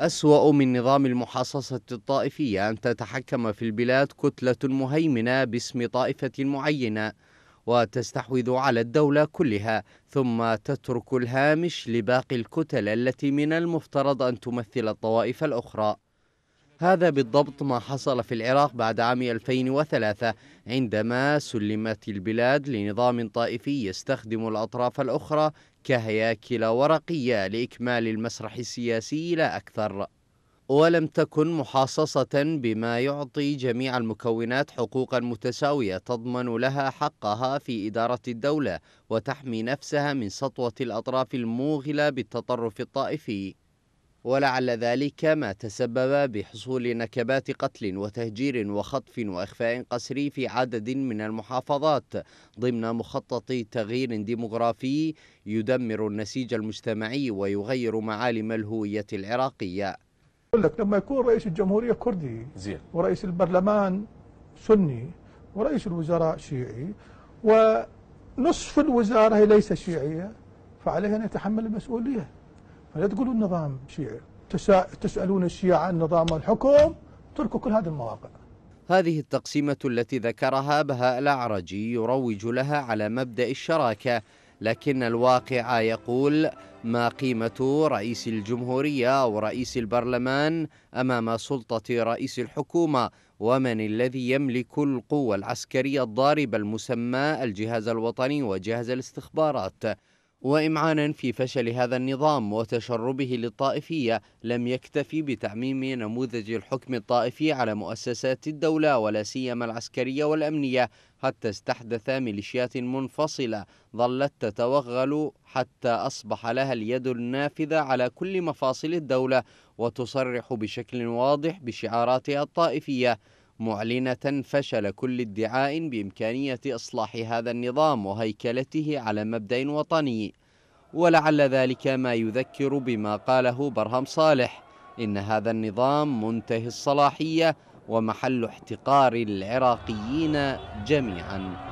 أسوأ من نظام المحاصصة الطائفية أن تتحكم في البلاد كتلة مهيمنة باسم طائفة معينة وتستحوذ على الدولة كلها ثم تترك الهامش لباقي الكتل التي من المفترض أن تمثل الطوائف الأخرى هذا بالضبط ما حصل في العراق بعد عام 2003 عندما سلمت البلاد لنظام طائفي يستخدم الأطراف الأخرى كهياكل ورقية لإكمال المسرح السياسي لا أكثر ولم تكن محاصصة بما يعطي جميع المكونات حقوقا متساوية تضمن لها حقها في إدارة الدولة وتحمي نفسها من سطوة الأطراف الموغلة بالتطرف الطائفي ولعل ذلك ما تسبب بحصول نكبات قتل وتهجير وخطف واخفاء قسري في عدد من المحافظات ضمن مخطط تغيير ديمغرافي يدمر النسيج المجتمعي ويغير معالم الهويه العراقيه. اقول لك لما يكون رئيس الجمهوريه كردي زين ورئيس البرلمان سني ورئيس الوزراء شيعي ونصف الوزاره ليس شيعيه فعليه ان يتحمل المسؤوليه. فلا تقولوا النظام شيعي تسألون الشيعة عن نظام الحكم تركوا كل هذه المواقع هذه التقسيمة التي ذكرها بهاء الأعرجي يروج لها على مبدأ الشراكة لكن الواقع يقول ما قيمة رئيس الجمهورية أو رئيس البرلمان أمام سلطة رئيس الحكومة ومن الذي يملك القوة العسكرية الضاربة المسمى الجهاز الوطني وجهاز الاستخبارات وإمعانا في فشل هذا النظام وتشربه للطائفية لم يكتفي بتعميم نموذج الحكم الطائفي على مؤسسات الدولة ولا سيما العسكرية والأمنية حتى استحدث ميليشيات منفصلة ظلت تتوغل حتى أصبح لها اليد النافذة على كل مفاصل الدولة وتصرح بشكل واضح بشعاراتها الطائفية معلنة فشل كل ادعاء بإمكانية إصلاح هذا النظام وهيكلته على مبدأ وطني ولعل ذلك ما يذكر بما قاله برهم صالح إن هذا النظام منتهي الصلاحية ومحل احتقار العراقيين جميعاً